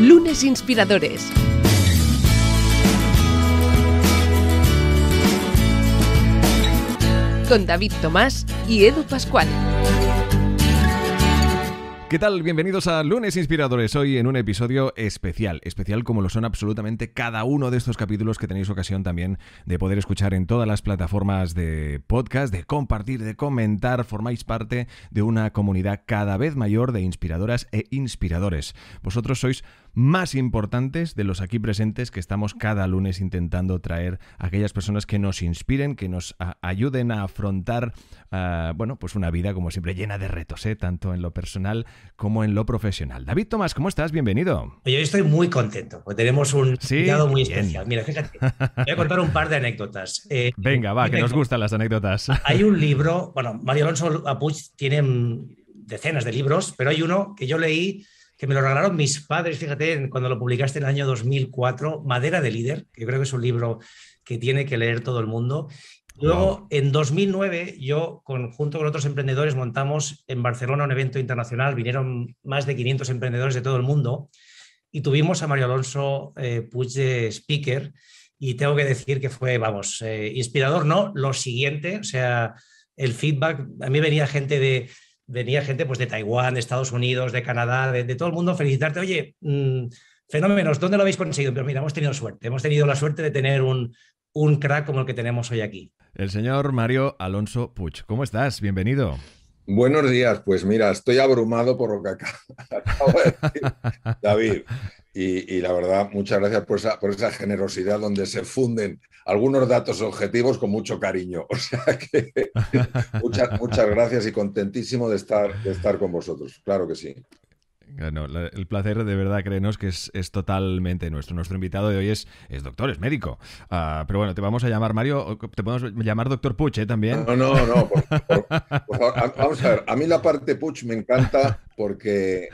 Lunes Inspiradores. Con David Tomás y Edu Pascual. ¿Qué tal? Bienvenidos a Lunes Inspiradores, hoy en un episodio especial, especial como lo son absolutamente cada uno de estos capítulos que tenéis ocasión también de poder escuchar en todas las plataformas de podcast, de compartir, de comentar, formáis parte de una comunidad cada vez mayor de inspiradoras e inspiradores. Vosotros sois más importantes de los aquí presentes que estamos cada lunes intentando traer a aquellas personas que nos inspiren, que nos ayuden a afrontar, ah, bueno, pues una vida como siempre llena de retos, ¿eh? tanto en lo personal como en lo profesional. David Tomás, ¿cómo estás? Bienvenido. Yo estoy muy contento, porque tenemos un muy especial. Mira, fíjate, voy a contar un par de anécdotas. Eh, Venga, va, que nos gustan las anécdotas. Hay un libro, bueno, Mario Alonso Apuch tiene decenas de libros, pero hay uno que yo leí que me lo regalaron mis padres, fíjate, cuando lo publicaste en el año 2004, Madera de Líder, que creo que es un libro que tiene que leer todo el mundo. Luego, en 2009, yo, junto con otros emprendedores, montamos en Barcelona un evento internacional. Vinieron más de 500 emprendedores de todo el mundo y tuvimos a Mario Alonso eh, Puig de speaker. Y tengo que decir que fue, vamos, eh, inspirador, ¿no? Lo siguiente, o sea, el feedback, a mí venía gente de, venía gente pues, de Taiwán, de Estados Unidos, de Canadá, de, todo el mundo a felicitarte. Oye, mm, fenómenos, ¿dónde lo habéis conseguido? Pero mira, hemos tenido suerte, hemos tenido la suerte de tener un, un crack como el que tenemos hoy aquí. El señor Mario Alonso Puch, ¿cómo estás? Bienvenido. Buenos días, pues mira, estoy abrumado por lo que acabo de decir, David. Y, la verdad, muchas gracias por esa, por esa, generosidad donde se funden algunos datos objetivos con mucho cariño. O sea que muchas, muchas gracias y contentísimo de estar, de estar con vosotros. Claro que sí. Bueno, el placer de verdad, créenos que es, totalmente nuestro. Nuestro invitado de hoy es, es doctor, es médico. Ah, pero bueno, te vamos a llamar Mario, te podemos llamar doctor Puch ¿eh? también. No, no, no. vamos a ver, a mí la parte Puch me encanta porque,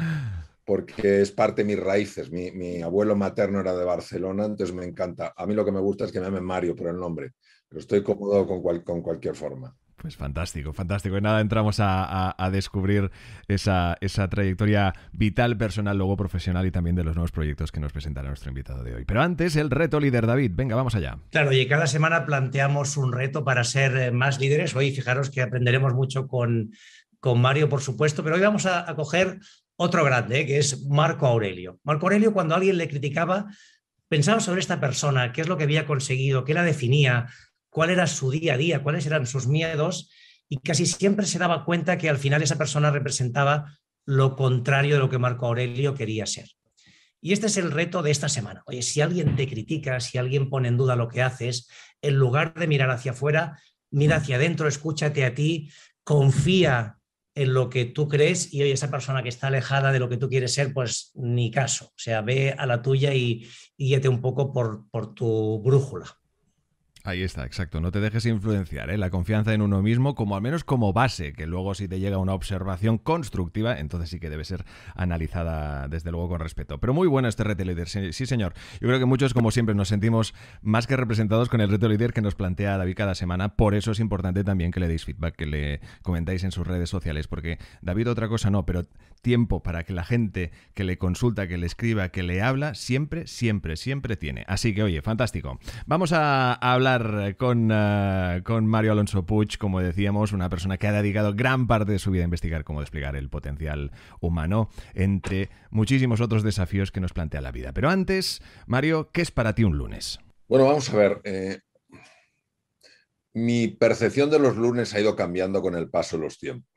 porque es parte de mis raíces. Mi, abuelo materno era de Barcelona, entonces me encanta. A mí lo que me gusta es que me llamen Mario por el nombre, pero estoy cómodo con, con cualquier forma. Pues fantástico, fantástico. Y nada, entramos a, descubrir esa, esa, trayectoria vital, personal, luego profesional y también de los nuevos proyectos que nos presentará nuestro invitado de hoy. Pero antes, el reto líder David. Venga, vamos allá. Claro, y cada semana planteamos un reto para ser eh, más líderes. Hoy fijaros que aprenderemos mucho con, con Mario, por supuesto, pero hoy vamos a, coger otro grande, eh, que es Marco Aurelio. Marco Aurelio, cuando alguien le criticaba, pensaba sobre esta persona, qué es lo que había conseguido, qué la definía, cuál era su día a día, cuáles eran sus miedos y casi siempre se daba cuenta que al final esa persona representaba lo contrario de lo que Marco Aurelio quería ser. Y este es el reto de esta semana. Oye, si alguien te critica, si alguien pone en duda lo que haces, en lugar de mirar hacia afuera, mira hacia adentro, escúchate a ti, confía en lo que tú crees y oye, esa persona que está alejada de lo que tú quieres ser, pues ni caso. O sea, ve a la tuya y guíate un poco por tu brújula. Ahí está, exacto. No te dejes influenciar. ¿eh? La confianza en uno mismo, como al menos como base, que luego si te llega una observación constructiva, entonces sí que debe ser analizada desde luego con respeto. Pero muy bueno este reto líder, sí, señor. Yo creo que muchos, como siempre, nos sentimos más que representados con el reto líder que nos plantea David cada semana. Por eso es importante también que le deis feedback, que le comentáis en sus redes sociales, porque David otra cosa no, pero tiempo para que la gente que le consulta, que le escriba, que le habla, siempre, siempre, siempre tiene. Así que, oye, fantástico. Vamos a hablar eh, con, Mario Alonso Puig, como decíamos, una persona que ha dedicado gran parte de su vida a investigar cómo desplegar el potencial humano entre muchísimos otros desafíos que nos plantea la vida. Pero antes, Mario, ¿qué es para ti un lunes? Bueno, vamos a ver. Eh, mi percepción de los lunes ha ido cambiando con el paso de los tiempos,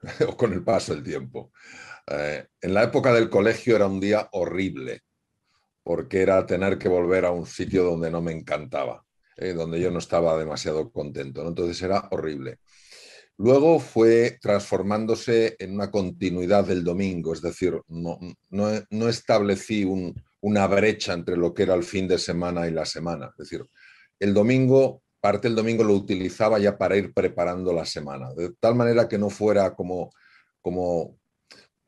o con el paso del tiempo. Eh, en la época del colegio era un día horrible, porque era tener que volver a un sitio donde no me encantaba. Eh, donde yo no estaba demasiado contento. Entonces era horrible. Luego fue transformándose en una continuidad del domingo, es decir, no, establecí una brecha entre lo que era el fin de semana y la semana. Es decir, el domingo, parte del domingo lo utilizaba ya para ir preparando la semana, de tal manera que no fuera como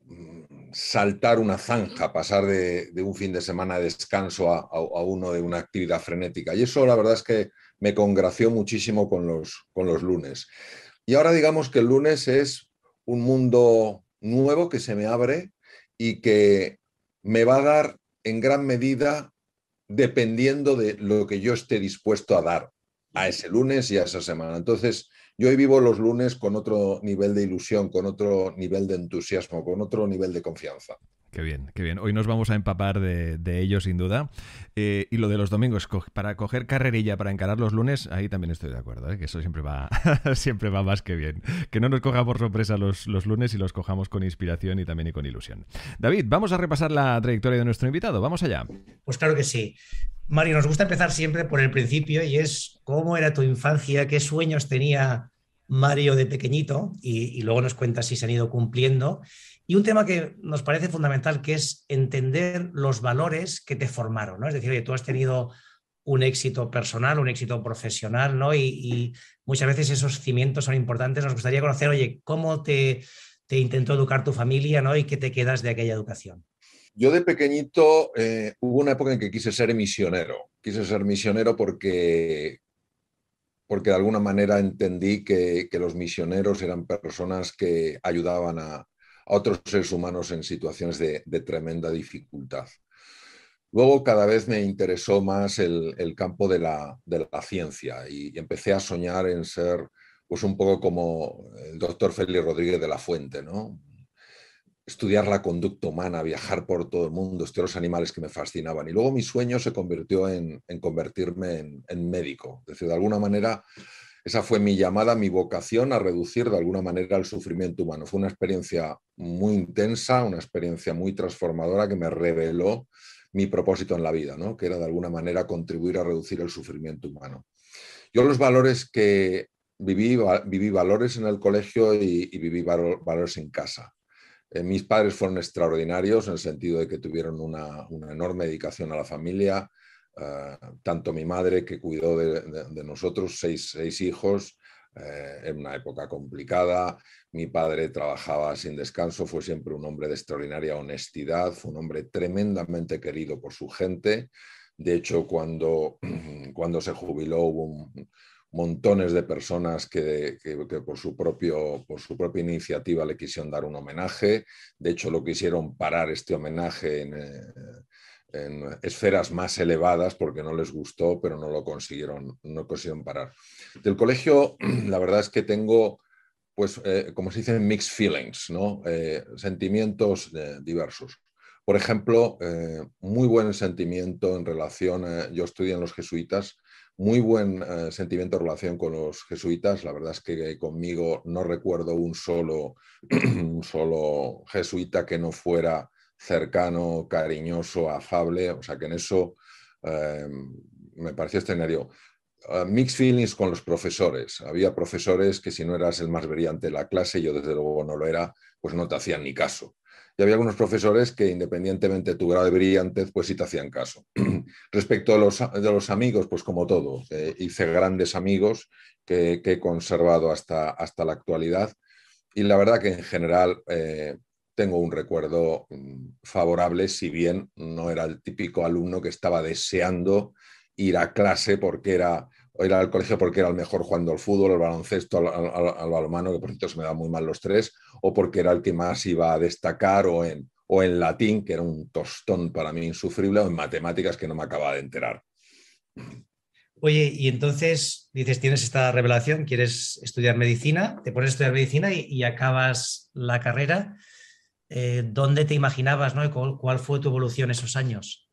mm, saltar una zanja, pasar de, un fin de semana de descanso a, uno de una actividad frenética. Y eso la verdad es que me congració muchísimo con los, con los lunes. Y ahora digamos que el lunes es un mundo nuevo que se me abre y que me va a dar en gran medida dependiendo de lo que yo esté dispuesto a dar a ese lunes y a esa semana. Entonces, yo hoy vivo los lunes con otro nivel de ilusión, con otro nivel de entusiasmo, con otro nivel de confianza. Qué bien, qué bien. Hoy nos vamos a empapar de, de ello, sin duda. Eh, y lo de los domingos, para coger carrerilla, para encarar los lunes, ahí también estoy de acuerdo, ¿eh? que eso siempre va, siempre va más que bien. Que no nos coja por sorpresa los, los, lunes y los cojamos con inspiración y también y con ilusión. David, vamos a repasar la trayectoria de nuestro invitado. Vamos allá. Pues claro que sí. Mario, nos gusta empezar siempre por el principio y es cómo era tu infancia, qué sueños tenía Mario de pequeñito y, luego nos cuentas si se han ido cumpliendo y un tema que nos parece fundamental, que es entender los valores que te formaron, Es decir, oye, tú has tenido un éxito personal, un éxito profesional, ¿no? Y, muchas veces esos cimientos son importantes. Nos gustaría conocer, oye, cómo te, intentó educar tu familia, ¿no? Y qué te quedas de aquella educación. Yo de pequeñito eh, hubo una época en que quise ser misionero. Quise ser misionero porque, porque de alguna manera entendí que los misioneros eran personas que ayudaban a, a otros seres humanos en situaciones de, tremenda dificultad. Luego cada vez me interesó más el, campo de la, ciencia y, empecé a soñar en ser pues un poco como el doctor Félix Rodríguez de la Fuente, ¿no? estudiar la conducta humana, viajar por todo el mundo, estudiar los animales que me fascinaban. Y luego mi sueño se convirtió en, convertirme en, en médico. Es decir, de alguna manera esa fue mi llamada, mi vocación a reducir de alguna manera el sufrimiento humano. Fue una experiencia muy intensa, una experiencia muy transformadora que me reveló mi propósito en la vida, ¿no? que era de alguna manera contribuir a reducir el sufrimiento humano. Yo los valores que viví, viví valores en el colegio y, viví valores en casa. Eh, mis padres fueron extraordinarios en el sentido de que tuvieron una enorme dedicación a la familia, eh, tanto mi madre que cuidó de, nosotros, seis, hijos, eh, en una época complicada. Mi padre trabajaba sin descanso, fue siempre un hombre de extraordinaria honestidad, fue un hombre tremendamente querido por su gente. De hecho, cuando, cuando se jubiló hubo montones de personas que, por, su propio, por su propia iniciativa le quisieron dar un homenaje. De hecho, lo quisieron parar este homenaje en... Eh, en esferas más elevadas porque no les gustó, pero no lo consiguieron, no consiguieron parar. Del colegio, la verdad es que tengo, pues, eh, como se dice, mixed feelings, ¿no? Eh, sentimientos eh, diversos. Por ejemplo, muy buen sentimiento en relación, yo estudié en los jesuitas, muy buen sentimiento en relación con los jesuitas. La verdad es que conmigo no recuerdo un solo, un solo jesuita que no fuera cercano, cariñoso, afable. O sea que en eso em, me pareció escenario. Ah, mixed feelings con los profesores. Había profesores que si no eras el más brillante de la clase, yo desde luego no lo era, pues no te hacían ni caso. Y había algunos profesores que independientemente de tu grado de brillantez, pues sí te hacían caso. Respecto a los, de los amigos, pues como todo, eh, hice grandes amigos que, he conservado hasta, hasta la actualidad. Y la verdad que en general eh, tengo un recuerdo mm, favorable, si bien no era el típico alumno que estaba deseando ir a clase porque era o ir al colegio porque era el mejor jugando al fútbol, al baloncesto, al, al, balonmano, que por cierto se me da muy mal los tres, o porque era el que más iba a destacar, o en, o en latín, que era un tostón para mí insufrible, o en matemáticas que no me acababa de enterar. Oye, y entonces dices, tienes esta revelación, quieres estudiar medicina, te pones a estudiar medicina y acabas la carrera. Eh, dónde te imaginabas ¿no? y cuál, fue tu evolución esos años.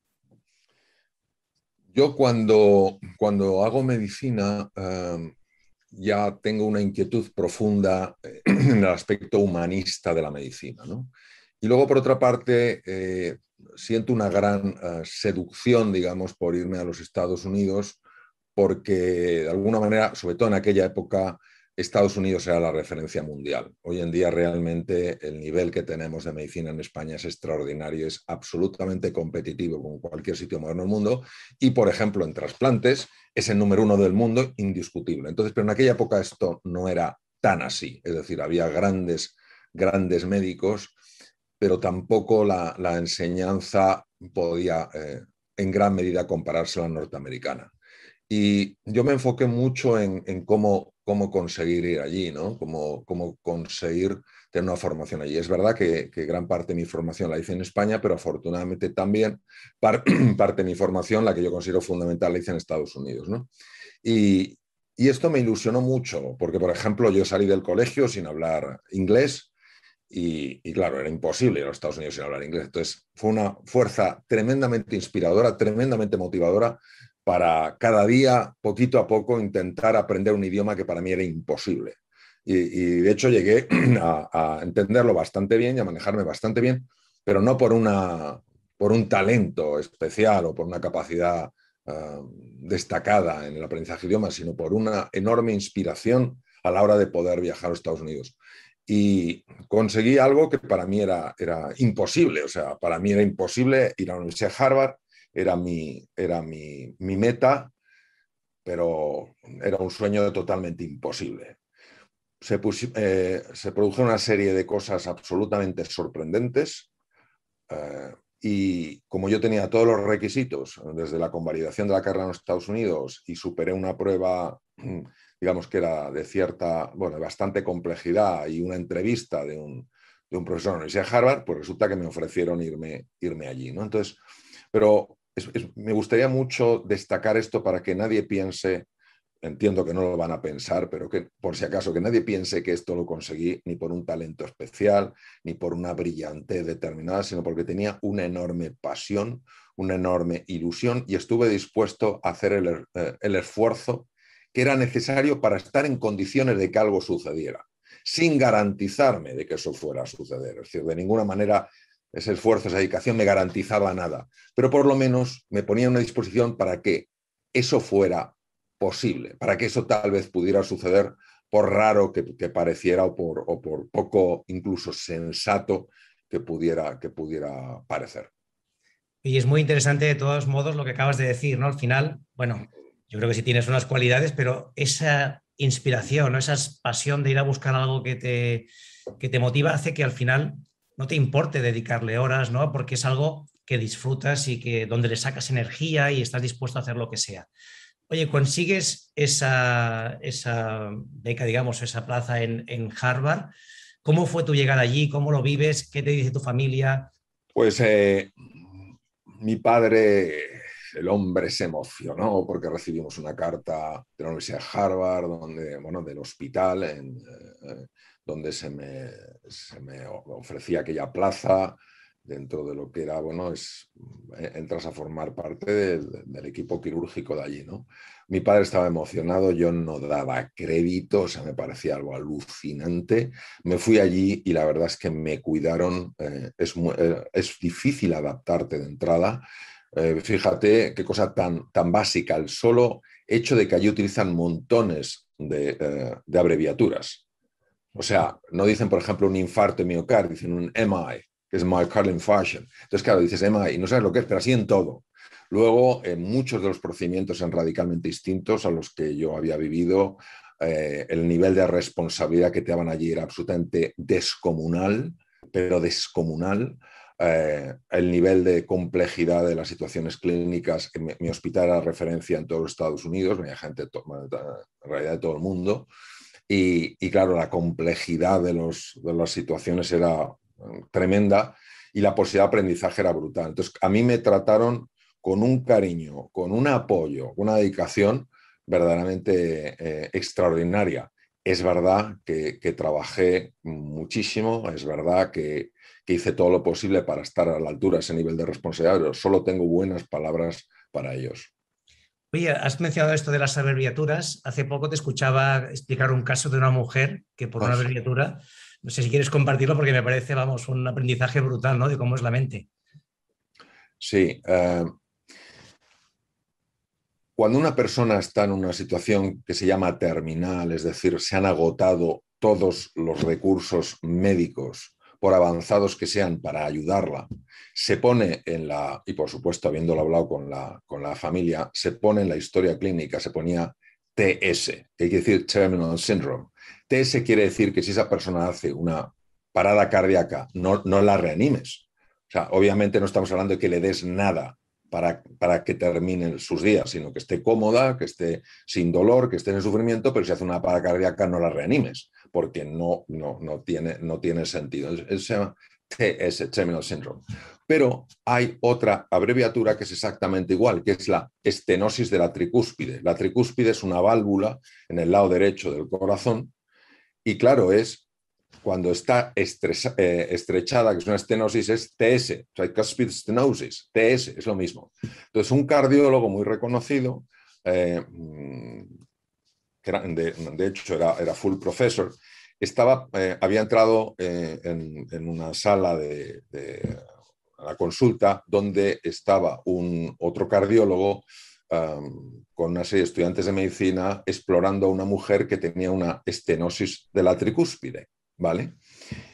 Yo cuando, cuando hago medicina em, ya tengo una inquietud profunda eh, en el aspecto humanista de la medicina. ¿no? Y luego, por otra parte, eh, siento una gran seducción, digamos, por irme a los Estados Unidos, porque de alguna manera, sobre todo en aquella época, Estados Unidos era la referencia mundial. Hoy en día realmente el nivel que tenemos de medicina en España es extraordinario, es absolutamente competitivo con cualquier sitio moderno del mundo y, por ejemplo, en trasplantes es el número uno del mundo indiscutible. Entonces, pero en aquella época esto no era tan así, es decir, había grandes, grandes médicos, pero tampoco la, enseñanza podía eh, en gran medida compararse a la norteamericana. Y yo me enfoqué mucho en cómo cómo conseguir ir allí, ¿no? Cómo, cómo conseguir tener una formación allí. Es verdad que, gran parte de mi formación la hice en España, pero afortunadamente también parte de mi formación, la que yo considero fundamental, la hice en Estados Unidos, ¿no? Y, esto me ilusionó mucho, porque, por ejemplo, yo salí del colegio sin hablar inglés, y, claro, era imposible ir a los Estados Unidos sin hablar inglés. Entonces, fue una fuerza tremendamente inspiradora, tremendamente motivadora para cada día, poquito a poco, intentar aprender un idioma que para mí era imposible. Y, de hecho llegué a, entenderlo bastante bien y a manejarme bastante bien, pero no por, una, por un talento especial o por una capacidad eh, destacada en el aprendizaje de idiomas, sino por una enorme inspiración a la hora de poder viajar a Estados Unidos. Y conseguí algo que para mí era, era imposible, o sea, para mí era imposible ir a la Universidad de Harvard era mi, era mi, meta, pero era un sueño totalmente imposible. Se, eh, se, produjo una serie de cosas absolutamente sorprendentes eh, y como yo tenía todos los requisitos, desde la convalidación de la carrera en los Estados Unidos y superé una prueba, digamos que era de cierta, bueno, de bastante complejidad y una entrevista de un, un profesor de la Universidad de Harvard, pues resulta que me ofrecieron irme, irme allí, ¿no? Entonces, pero me gustaría mucho destacar esto para que nadie piense, entiendo que no lo van a pensar, pero que por si acaso, que nadie piense que esto lo conseguí ni por un talento especial, ni por una brillante determinada, sino porque tenía una enorme pasión, una enorme ilusión y estuve dispuesto a hacer el, er, eh, el esfuerzo que era necesario para estar en condiciones de que algo sucediera sin garantizarme de que eso fuera a suceder. Es decir, de ninguna manera ese esfuerzo, esa dedicación me garantizaba nada, pero por lo menos me ponía en una disposición para que eso fuera posible, para que eso tal vez pudiera suceder por raro que, pareciera o por, poco incluso sensato que pudiera, que pudiera parecer. Y es muy interesante de todos modos lo que acabas de decir, ¿no? Al final, bueno, yo creo que sí tienes unas cualidades, pero esa inspiración, esa pasión de ir a buscar algo que te, que te motiva hace que al final no te importe dedicarle horas, ¿no? Porque es algo que disfrutas y que donde le sacas energía y estás dispuesto a hacer lo que sea. Oye, consigues esa, esa beca, digamos, esa plaza en, Harvard. ¿Cómo fue tu llegada allí? ¿Cómo lo vives? ¿Qué te dice tu familia? Pues eh, mi padre, el hombre, se emocionó porque recibimos una carta de la Universidad de Harvard, donde, bueno, del hospital en, eh, donde se me, ofrecía aquella plaza dentro de lo que era, bueno, es, eh, entras a formar parte del, equipo quirúrgico de allí, ¿no? Mi padre estaba emocionado, yo no daba crédito, o sea, me parecía algo alucinante. Me fui allí y la verdad es que me cuidaron, eh, es, eh, es difícil adaptarte de entrada. fíjate qué cosa tan, tan básica, el solo hecho de que allí utilizan montones de, de abreviaturas o sea, no dicen, por ejemplo, un infarto de miocardio, dicen un MI, que es myocardial infarction. Entonces, claro, dices MI y no sabes lo que es, pero así en todo. Luego, muchos de los procedimientos son radicalmente distintos a los que yo había vivido. Eh, el nivel de responsabilidad que te daban allí era absolutamente descomunal, pero descomunal. Eh, el nivel de complejidad de las situaciones clínicas. Mi, hospital era referencia en todos los Estados Unidos, había gente, en realidad de todo el mundo. Y, claro, la complejidad de, los, de las situaciones era mm, tremenda y la posibilidad de aprendizaje era brutal. Entonces, a mí me trataron con un cariño, con un apoyo, una dedicación verdaderamente eh, extraordinaria. Es verdad que, trabajé muchísimo, es verdad que, que, hice todo lo posible para estar a la altura de ese nivel de responsabilidad, pero solo tengo buenas palabras para ellos. Oye, has mencionado esto de las abreviaturas. Hace poco te escuchaba explicar un caso de una mujer que por una abreviatura, no sé si quieres compartirlo porque me parece, vamos, un aprendizaje brutal, ¿no? De cómo es la mente. Sí. Eh, cuando una persona está en una situación que se llama terminal, es decir, se han agotado todos los recursos médicos por avanzados que sean para ayudarla, se pone en la, y por supuesto habiéndolo hablado con la, con la familia, se pone en la historia clínica, se ponía TS, que quiere decir Terminal Syndrome. TS quiere decir que si esa persona hace una parada cardíaca, no, no la reanimes. O sea, obviamente no estamos hablando de que le des nada para, para que terminen sus días, sino que esté cómoda, que esté sin dolor, que esté en sufrimiento, pero si hace una parada cardíaca no la reanimes porque no, no, no, tiene, no tiene sentido. Se llama TS, Terminal Syndrome. Pero hay otra abreviatura que es exactamente igual, que es la estenosis de la tricúspide. La tricúspide es una válvula en el lado derecho del corazón y claro, es cuando está eh, estrechada, que es una estenosis, es TS, tricuspid stenosis, TS, es lo mismo. Entonces, un cardiólogo muy reconocido, eh, mm, de, hecho era, full professor, estaba, eh, había entrado eh, en, una sala de, la consulta donde estaba un otro cardiólogo con una serie de estudiantes de medicina explorando a una mujer que tenía una estenosis de la tricúspide, ¿vale?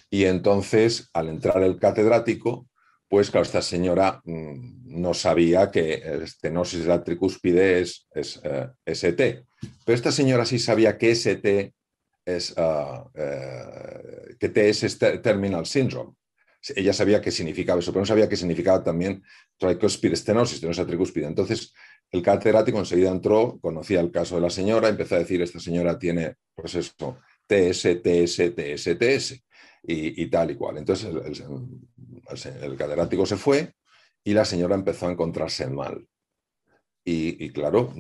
Y entonces, al entrar el catedrático, pues claro, esta señora mm, no sabía que estenosis de la tricúspide es, ST, eh, pero esta señora sí sabía que ST es, ah, eh, que es este Terminal Syndrome. Ella sabía qué significaba eso, pero no sabía qué significaba también tricuspid estenosis, no tricúspide. Entonces, el catedrático enseguida entró, conocía el caso de la señora, empezó a decir, esta señora tiene, pues eso, TS, TS, TS, TS, y, tal y cual. Entonces, el, catedrático se fue y la señora empezó a encontrarse mal. y, y claro,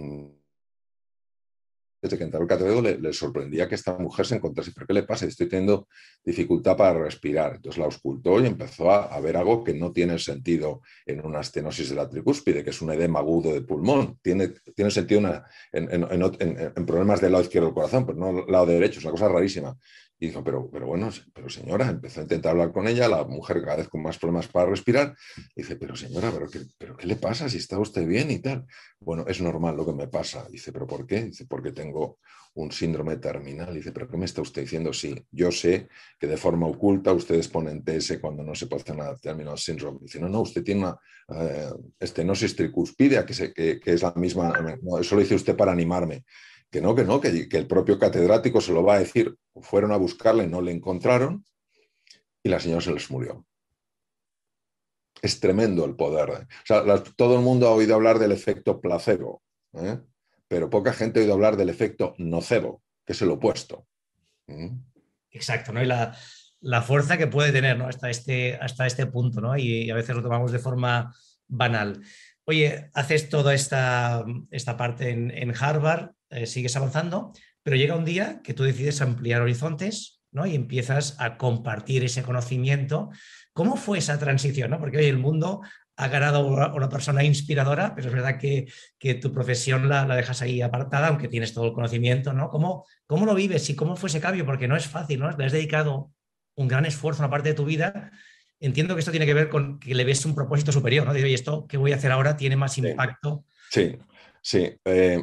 desde que entró el catedrático le, sorprendía que esta mujer se encontrase, pero ¿qué le pasa? Estoy teniendo dificultad para respirar. Entonces la auscultó y empezó a, ver algo que no tiene sentido en una estenosis de la tricúspide, que es un edema agudo de pulmón. Tiene, tiene sentido en, en, problemas del lado izquierdo del corazón, pero no del lado derecho, es una cosa rarísima. Y dijo, pero, pero bueno, pero señora, empezó a intentar hablar con ella, la mujer cada vez con más problemas para respirar. dice, pero señora, ¿pero qué, ¿pero qué le pasa si está usted bien y tal? Bueno, es normal lo que me pasa. Dice, ¿pero por qué? Dice, porque tengo un síndrome terminal. Dice, ¿pero qué me está usted diciendo? Sí, yo sé que de forma oculta ustedes ponen ese cuando no se puede nada terminal síndrome. Dice, no, no, usted tiene una eh, estenosis tricuspidea, que, es la misma. eso lo dice usted para animarme que no, que no, que, el propio catedrático se lo va a decir. Fueron a buscarle, no le encontraron y la señora se les murió. Es tremendo el poder. ¿eh? todo el mundo ha oído hablar del efecto placebo, ¿eh? pero poca gente ha oído hablar del efecto nocebo, que es el opuesto. ¿eh? Exacto, ¿no? Y la, fuerza que puede tener, ¿no? Hasta este, hasta este punto, ¿no? Y, a veces lo tomamos de forma banal. Oye, haces toda esta, esta parte en Harvard, eh, sigues avanzando, pero llega un día que tú decides ampliar horizontes ¿no? y empiezas a compartir ese conocimiento. ¿Cómo fue esa transición? ¿no? Porque hoy el mundo ha ganado una persona inspiradora, pero es verdad que, tu profesión la, dejas ahí apartada, aunque tienes todo el conocimiento, ¿no? ¿Cómo, ¿Cómo lo vives y cómo fue ese cambio? Porque no es fácil, ¿no? Le has dedicado un gran esfuerzo, una parte de tu vida. Entiendo que esto tiene que ver con que le ves un propósito superior, ¿no? Digo, y esto que voy a hacer ahora tiene más impacto. Sí, sí. Eh,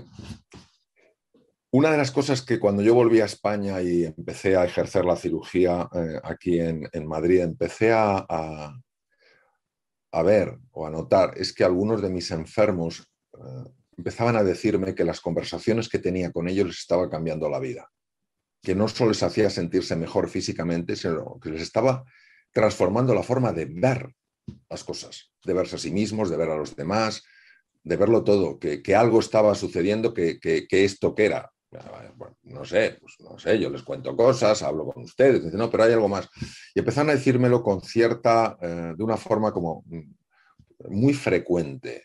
una de las cosas que cuando yo volví a España y empecé a ejercer la cirugía eh, aquí en, Madrid, empecé a, ver o a notar es que algunos de mis enfermos eh, empezaban a decirme que las conversaciones que tenía con ellos les estaba cambiando la vida, que no solo les hacía sentirse mejor físicamente, sino que les estaba transformando la forma de ver las cosas, de verse a sí mismos, de ver a los demás, de verlo todo, que, algo estaba sucediendo, que, que, esto que era no sé, pues no sé, yo les cuento cosas, hablo con ustedes, no, pero hay algo más. Y empezaron a decírmelo con cierta, eh, de una forma como mm, muy frecuente.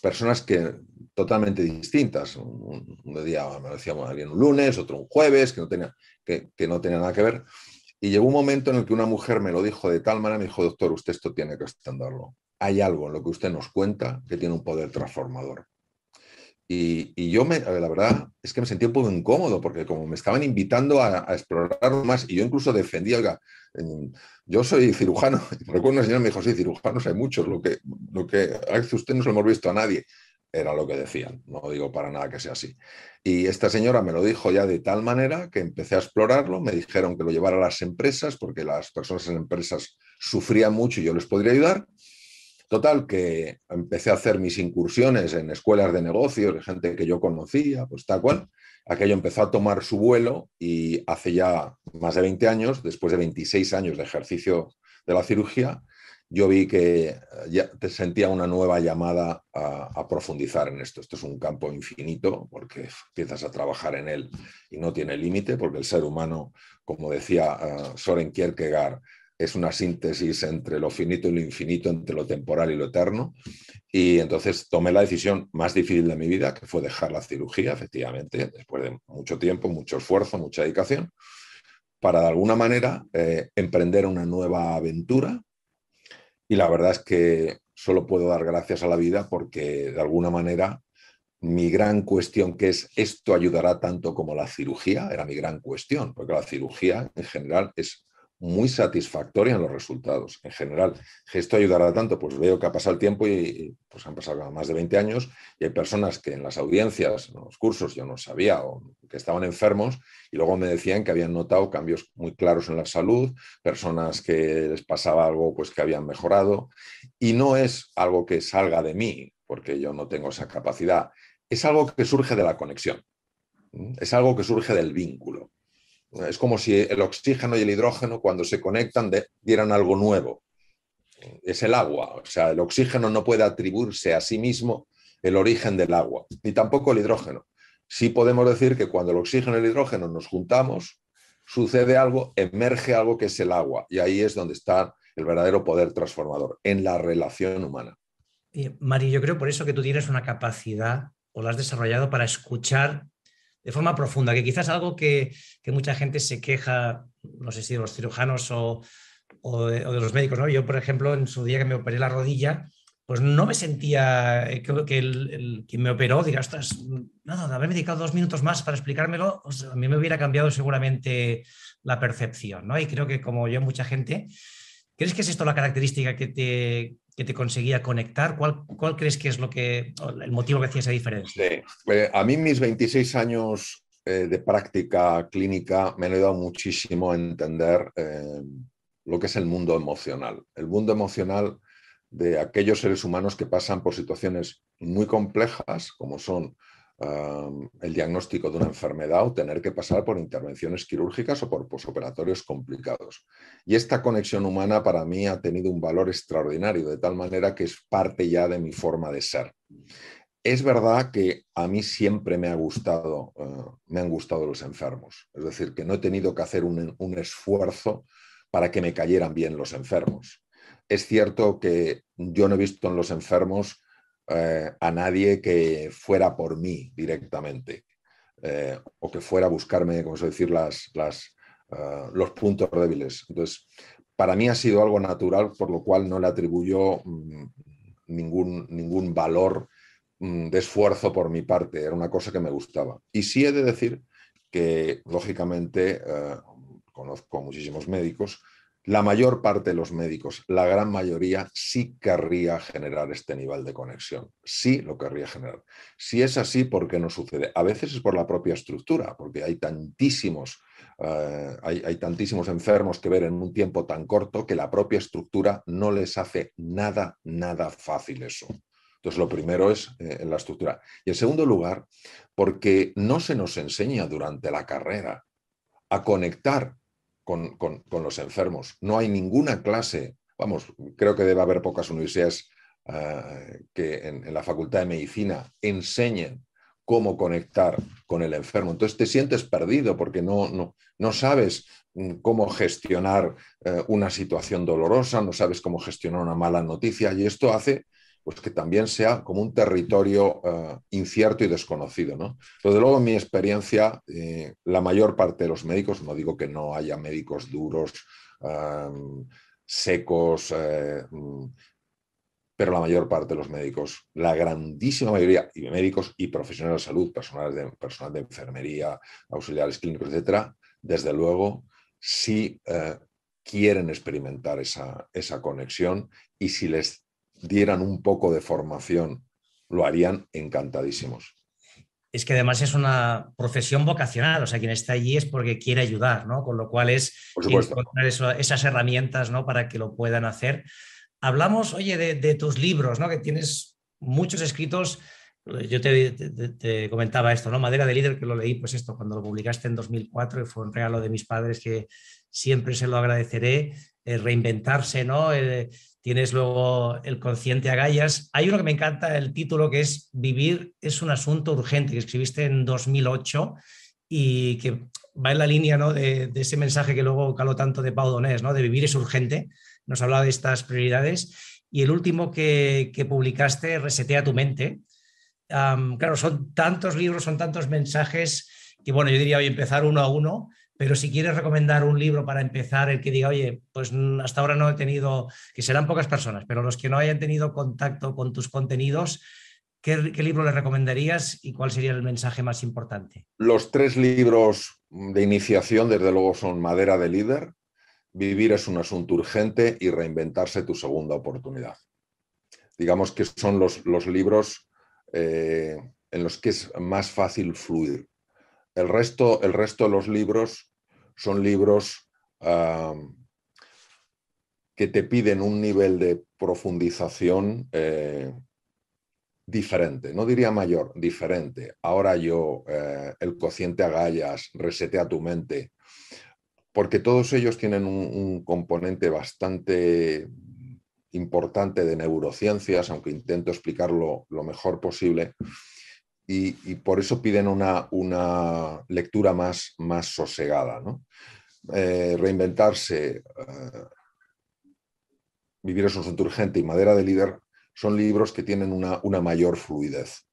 Personas que totalmente distintas. Un, día me lo alguien un lunes, otro un jueves, que no, tenía, que, que no tenía nada que ver. Y llegó un momento en el que una mujer me lo dijo de tal manera, me dijo, doctor, usted esto tiene que estandarlo. Hay algo en lo que usted nos cuenta que tiene un poder transformador. Y, yo, me, la verdad, es que me sentí un poco incómodo porque como me estaban invitando a, explorar más y yo incluso defendía, oiga, yo soy cirujano, recuerdo una señora me dijo, sí, cirujanos hay muchos, lo que, lo que hace usted no se lo hemos visto a nadie, era lo que decían, no digo para nada que sea así. Y esta señora me lo dijo ya de tal manera que empecé a explorarlo, me dijeron que lo llevara a las empresas porque las personas en empresas sufrían mucho y yo les podría ayudar. Total, que empecé a hacer mis incursiones en escuelas de negocios, de gente que yo conocía, pues tal cual. Aquello empezó a tomar su vuelo y hace ya más de 20 años, después de 26 años de ejercicio de la cirugía, yo vi que ya te sentía una nueva llamada a, profundizar en esto. Esto es un campo infinito porque empiezas a trabajar en él y no tiene límite porque el ser humano, como decía eh, Soren Kierkegaard, es una síntesis entre lo finito y lo infinito, entre lo temporal y lo eterno. Y entonces tomé la decisión más difícil de mi vida, que fue dejar la cirugía, efectivamente, después de mucho tiempo, mucho esfuerzo, mucha dedicación, para de alguna manera eh, emprender una nueva aventura. Y la verdad es que solo puedo dar gracias a la vida porque de alguna manera mi gran cuestión, que es esto ayudará tanto como la cirugía, era mi gran cuestión, porque la cirugía en general es muy satisfactoria en los resultados en general. ¿Esto ayudará tanto, pues veo que ha pasado el tiempo y pues han pasado más de 20 años y hay personas que en las audiencias, en los cursos, yo no sabía o que estaban enfermos y luego me decían que habían notado cambios muy claros en la salud, personas que les pasaba algo pues que habían mejorado y no es algo que salga de mí porque yo no tengo esa capacidad, es algo que surge de la conexión, es algo que surge del vínculo. Es como si el oxígeno y el hidrógeno cuando se conectan dieran algo nuevo. Es el agua, o sea, el oxígeno no puede atribuirse a sí mismo el origen del agua, ni tampoco el hidrógeno. Sí podemos decir que cuando el oxígeno y el hidrógeno nos juntamos, sucede algo, emerge algo que es el agua, y ahí es donde está el verdadero poder transformador, en la relación humana. Eh, Mari, yo creo por eso que tú tienes una capacidad o la has desarrollado para escuchar de forma profunda, que quizás algo que, mucha gente se queja, no sé si de los cirujanos o, o, de, los médicos, ¿no? Yo, por ejemplo, en su día que me operé la rodilla, pues no me sentía, creo eh, que el, quien me operó diga, ostras, nada, de haberme dedicado dos minutos más para explicármelo, a mí me hubiera cambiado seguramente la percepción, ¿no? Y creo que como yo, mucha gente ¿Crees que es esto la característica que te, que te conseguía conectar? ¿Cuál, crees que es lo que, el motivo que hacía esa diferencia? Eh, a mí mis 26 años eh, de práctica clínica me han ayudado muchísimo a entender eh, lo que es el mundo emocional. El mundo emocional de aquellos seres humanos que pasan por situaciones muy complejas, como son el diagnóstico de una enfermedad o tener que pasar por intervenciones quirúrgicas o por posoperatorios complicados. Y esta conexión humana para mí ha tenido un valor extraordinario, de tal manera que es parte ya de mi forma de ser. Es verdad que a mí siempre me, ha gustado, eh, me han gustado los enfermos, es decir, que no he tenido que hacer un esfuerzo para que me cayeran bien los enfermos. Es cierto que yo no he visto en los enfermos eh, a nadie que fuera por mí directamente eh, o que fuera a buscarme, como se decir, las, eh, los puntos débiles. Entonces, para mí ha sido algo natural, por lo cual no le atribuyo mm, ningún, valor mm, de esfuerzo por mi parte. Era una cosa que me gustaba. Y sí he de decir que, lógicamente, conozco muchísimos médicos la mayor parte de los médicos, la gran mayoría, sí querría generar este nivel de conexión, sí lo querría generar. Si es así, ¿por qué no sucede? A veces es por la propia estructura, porque hay tantísimos, eh, hay, tantísimos enfermos que ver en un tiempo tan corto que la propia estructura no les hace nada, nada fácil eso. Entonces, lo primero es eh, la estructura. Y en segundo lugar, porque no se nos enseña durante la carrera a conectar con, los enfermos. No hay ninguna clase, vamos, creo que debe haber pocas universidades eh, que en, la Facultad de Medicina enseñen cómo conectar con el enfermo. Entonces te sientes perdido porque no, sabes mm, cómo gestionar eh, una situación dolorosa, no sabes cómo gestionar una mala noticia y esto hace pues que también sea como un territorio eh, incierto y desconocido. ¿no? Desde luego, en mi experiencia, eh, la mayor parte de los médicos, no digo que no haya médicos duros, em, secos, eh, mm, pero la mayor parte de los médicos, la grandísima mayoría, y médicos y profesionales de salud, personal de, personal de enfermería, auxiliares clínicos, etcétera, desde luego, sí quieren experimentar esa, esa, conexión y si les dieran un poco de formación, lo harían encantadísimos. Es que además es una profesión vocacional, o sea, quien está allí es porque quiere ayudar, ¿no? Con lo cual es encontrar esas herramientas, ¿no? Para que lo puedan hacer. Hablamos, oye, de tus libros, ¿no? Que tienes muchos escritos yo te, comentaba esto, ¿no? Madera de líder, que lo leí, pues esto, cuando lo publicaste en 2004, y fue un regalo de mis padres que siempre se lo agradeceré, eh, reinventarse, ¿no? Eh, tienes luego el consciente agallas. Hay uno que me encanta, el título, que es Vivir es un asunto urgente, que escribiste en 2008 y que va en la línea ¿no? de, ese mensaje que luego caló tanto de Pau Donés, ¿no? de vivir es urgente, nos hablaba de estas prioridades. Y el último que, que publicaste, Resetea tu mente, claro, son tantos libros, son tantos mensajes que, bueno, yo diría, a empezar uno a uno, pero si quieres recomendar un libro para empezar, el que diga, oye, pues mm, hasta ahora no he tenido, que serán pocas personas, pero los que no hayan tenido contacto con tus contenidos, ¿Qué, libro le recomendarías y cuál sería el mensaje más importante? Los tres libros de iniciación, desde luego, son Madera de Líder, Vivir es un asunto urgente y Reinventarse tu segunda oportunidad. Digamos que son los libros eh, en los que es más fácil fluir. El resto, el resto de los libros son libros que te piden un nivel de profundización eh, diferente, no diría mayor, diferente. Ahora yo, eh, el cociente agallas, resetea tu mente, porque todos ellos tienen un componente bastante importante de neurociencias, aunque intento explicarlo lo mejor posible, y, por eso piden una, una lectura más, más sosegada. Eh, reinventarse, eh, Vivir es un asunto urgente y Madera de líder son libros que tienen una, mayor fluidez.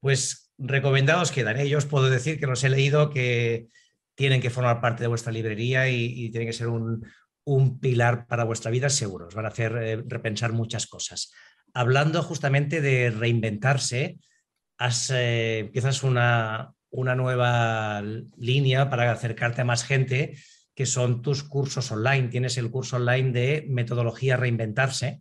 Pues recomendados quedan. daré, ¿eh? Yo os puedo decir que los he leído, que tienen que formar parte de vuestra librería y, tienen que ser un, un pilar para vuestra vida seguro, os van a hacer eh, repensar muchas cosas. Hablando justamente de reinventarse, eh, empiezas una, nueva línea para acercarte a más gente, que son tus cursos online. Tienes el curso online de metodología reinventarse.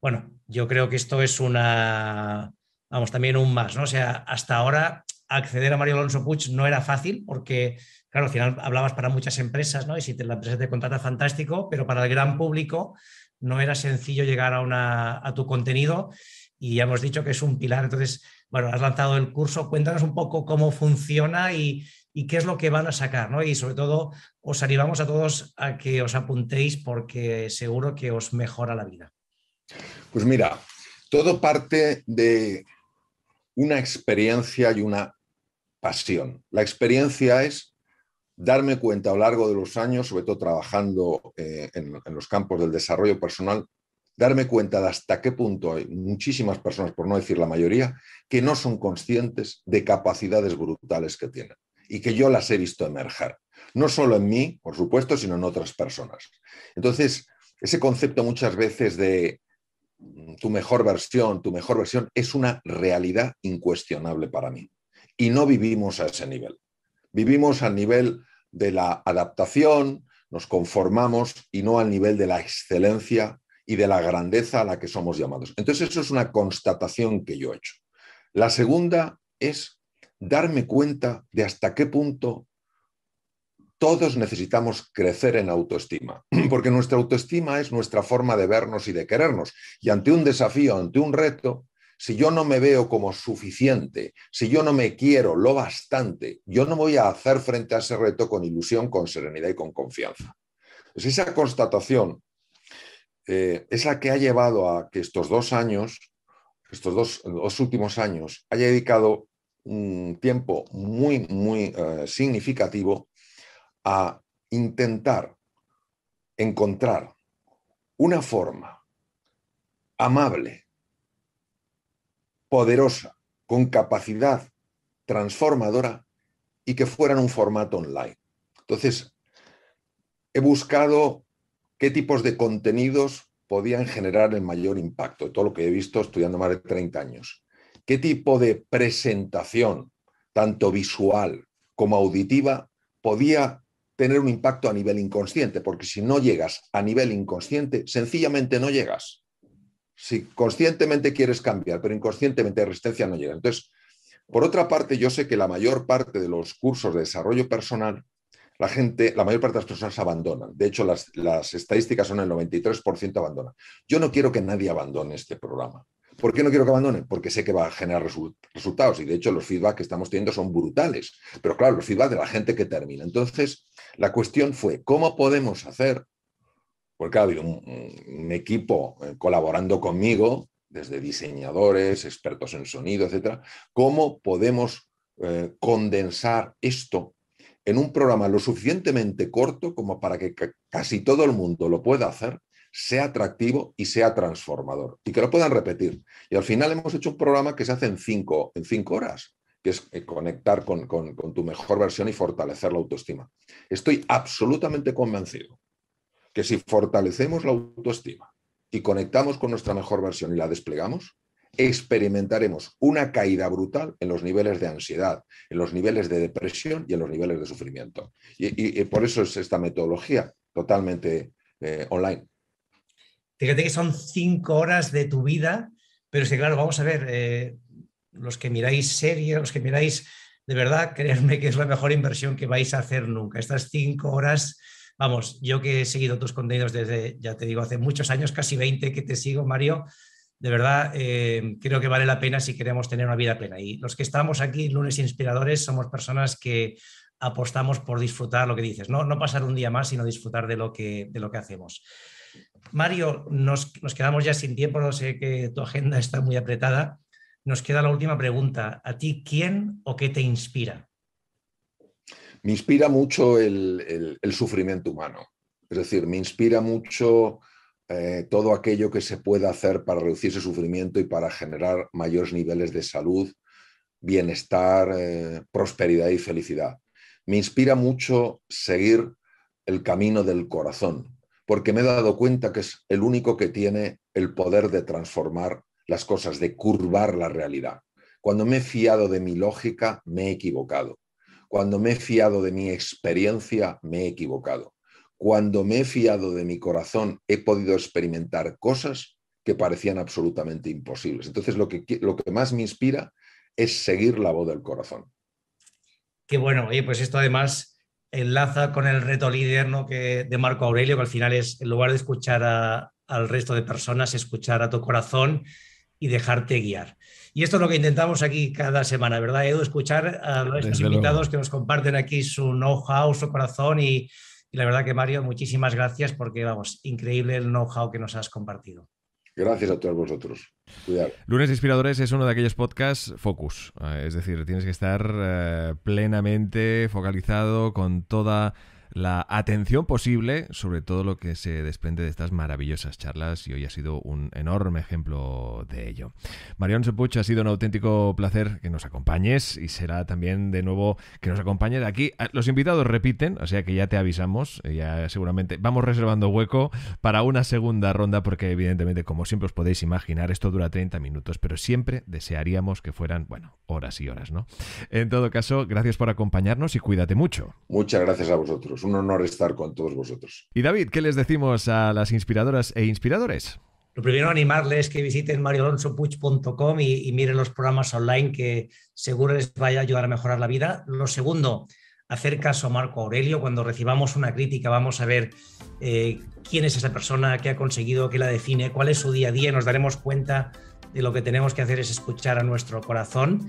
Bueno, yo creo que esto es una, vamos, también un más, ¿no? O sea, hasta ahora acceder a Mario Alonso Puch no era fácil porque claro, al final hablabas para muchas empresas, ¿no? Y si la empresa te contrata, fantástico, pero para el gran público no era sencillo llegar a, una, a tu contenido y ya hemos dicho que es un pilar. Entonces, bueno, has lanzado el curso, cuéntanos un poco cómo funciona y, y qué es lo que van a sacar, ¿no? Y sobre todo, os animamos a todos a que os apuntéis porque seguro que os mejora la vida. Pues mira, todo parte de una experiencia y una pasión. La experiencia es darme cuenta a lo largo de los años, sobre todo trabajando eh, en, en, los campos del desarrollo personal, darme cuenta de hasta qué punto hay muchísimas personas, por no decir la mayoría, que no son conscientes de capacidades brutales que tienen y que yo las he visto emerger, no solo en mí, por supuesto, sino en otras personas. Entonces, ese concepto muchas veces de mm, tu mejor versión, tu mejor versión, es una realidad incuestionable para mí. Y no vivimos a ese nivel. Vivimos a nivel de la adaptación, nos conformamos y no al nivel de la excelencia y de la grandeza a la que somos llamados. Entonces eso es una constatación que yo he hecho. La segunda es darme cuenta de hasta qué punto todos necesitamos crecer en autoestima, porque nuestra autoestima es nuestra forma de vernos y de querernos. Y ante un desafío, ante un reto, si yo no me veo como suficiente, si yo no me quiero lo bastante, yo no voy a hacer frente a ese reto con ilusión, con serenidad y con confianza. Pues esa constatación eh, es la que ha llevado a que estos dos años, estos dos, últimos años, haya dedicado un tiempo muy, muy eh, significativo a intentar encontrar una forma amable poderosa, con capacidad transformadora y que fuera en un formato online. Entonces, he buscado qué tipos de contenidos podían generar el mayor impacto, todo lo que he visto estudiando más de 30 años. ¿Qué tipo de presentación, tanto visual como auditiva, podía tener un impacto a nivel inconsciente? Porque si no llegas a nivel inconsciente, sencillamente no llegas si conscientemente quieres cambiar, pero inconscientemente la resistencia, no llega. Entonces, por otra parte, yo sé que la mayor parte de los cursos de desarrollo personal, la gente, la mayor parte de las personas abandonan. De hecho, las, estadísticas son el 93% abandona. Yo no quiero que nadie abandone este programa. ¿Por qué no quiero que abandone? Porque sé que va a generar resultados y de hecho los feedback que estamos teniendo son brutales, pero claro, los feedback de la gente que termina. Entonces, la cuestión fue, ¿cómo podemos hacer porque ha habido un, equipo eh, colaborando conmigo, desde diseñadores, expertos en sonido, etcétera, cómo podemos eh, condensar esto en un programa lo suficientemente corto como para que casi todo el mundo lo pueda hacer, sea atractivo y sea transformador, y que lo puedan repetir. Y al final hemos hecho un programa que se hace en cinco, en horas, que es eh, conectar con tu mejor versión y fortalecer la autoestima. Estoy absolutamente convencido que si fortalecemos la autoestima y conectamos con nuestra mejor versión y la desplegamos, experimentaremos una caída brutal en los niveles de ansiedad, en los niveles de depresión y en los niveles de sufrimiento. Y, por eso es esta metodología totalmente eh, online. Fíjate que son cinco horas de tu vida, pero sí claro, vamos a ver, eh, los que miráis serio, los que miráis, de verdad, creedme que es la mejor inversión que vais a hacer nunca. Estas cinco horas vamos, yo que he seguido tus contenidos desde, ya te digo, hace muchos años, casi 20 que te sigo, Mario, de verdad eh, creo que vale la pena si queremos tener una vida plena. Y los que estamos aquí, lunes inspiradores, somos personas que apostamos por disfrutar lo que dices, no, pasar un día más, sino disfrutar de lo que, de lo que hacemos. Mario, nos, nos quedamos ya sin tiempo, no sé que tu agenda está muy apretada. Nos queda la última pregunta. ¿A ti quién o qué te inspira? Me inspira mucho el, sufrimiento humano. Es decir, me inspira mucho eh, todo aquello que se pueda hacer para reducir ese sufrimiento y para generar mayores niveles de salud, bienestar, eh, prosperidad y felicidad. Me inspira mucho seguir el camino del corazón, porque me he dado cuenta que es el único que tiene el poder de transformar las cosas, de curvar la realidad. Cuando me he fiado de mi lógica, me he equivocado. Cuando me he fiado de mi experiencia, me he equivocado. Cuando me he fiado de mi corazón, he podido experimentar cosas que parecían absolutamente imposibles. Entonces, lo que, lo que más me inspira es seguir la voz del corazón. Qué bueno, oye, pues esto además enlaza con el reto líder que, de Marco Aurelio, que al final es, en lugar de escuchar al resto de personas, escuchar a tu corazón y dejarte guiar. Y esto es lo que intentamos aquí cada semana, ¿verdad, Edu? Escuchar a nuestros invitados que nos comparten aquí su know-how, su corazón y, y, la verdad que, Mario, muchísimas gracias porque, vamos, increíble el know-how que nos has compartido. Gracias a todos vosotros. Cuidado. Lunes Inspiradores es uno de aquellos podcasts focus, eh, es decir, tienes que estar eh, plenamente focalizado con toda la atención posible sobre todo lo que se desprende de estas maravillosas charlas y hoy ha sido un enorme ejemplo de ello. Mariano Sepuch, ha sido un auténtico placer que nos acompañes y será también de nuevo que nos acompañes aquí. Ah, los invitados repiten, o sea que ya te avisamos, eh, ya seguramente vamos reservando hueco para una segunda ronda porque evidentemente como siempre os podéis imaginar esto dura 30 minutos, pero siempre desearíamos que fueran, bueno, horas y horas, ¿no? En todo caso, gracias por acompañarnos y cuídate mucho. Muchas gracias a vosotros. Es un honor estar con todos vosotros. Y David, ¿qué les decimos a las inspiradoras e inspiradores? Lo primero, animarles que visiten mariolonsopuch.com y, miren los programas online que seguro les vaya a ayudar a mejorar la vida. Lo segundo, hacer caso a Marco Aurelio. Cuando recibamos una crítica, vamos a ver eh, quién es esa persona, qué ha conseguido, qué la define, cuál es su día a día. Nos daremos cuenta de lo que tenemos que hacer es escuchar a nuestro corazón.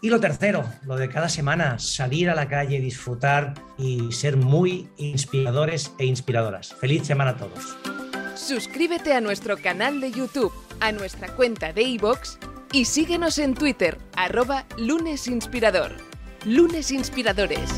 Y lo tercero, lo de cada semana, salir a la calle, disfrutar y ser muy inspiradores e inspiradoras. Feliz semana a todos. Suscríbete a nuestro canal de YouTube, a nuestra cuenta de iVoox y síguenos en Twitter, arroba lunesinspirador. Lunes Inspiradores.